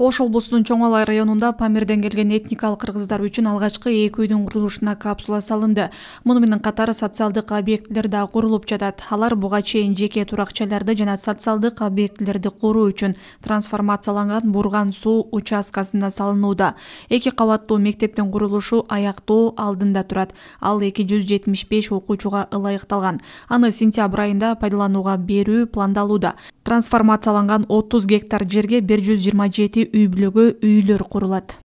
ош облусунун чоң алай районунда памирден келген этникалык кыргыздар үчүн алгачкы эки үйдүн курулушуна капсула салынды муну менен катар социалдык объектилер да курулуп жатат алар буга чейин жеке турак жайларды жана социалдык объектилерди куруу үчүн трансформацияланган бурган суу участкасында салынууда эки кабаттуу мектептин курулушу аяктоо алдында турат ал эки жүз жетимиш беш окуучуга ылайыкталган аны сентябрь айында пайдаланууга берүү пландалууда Трансформацияланған 30 гектар жерге бир жүз жыйырма жети үй бүлөгө үйлөр курулат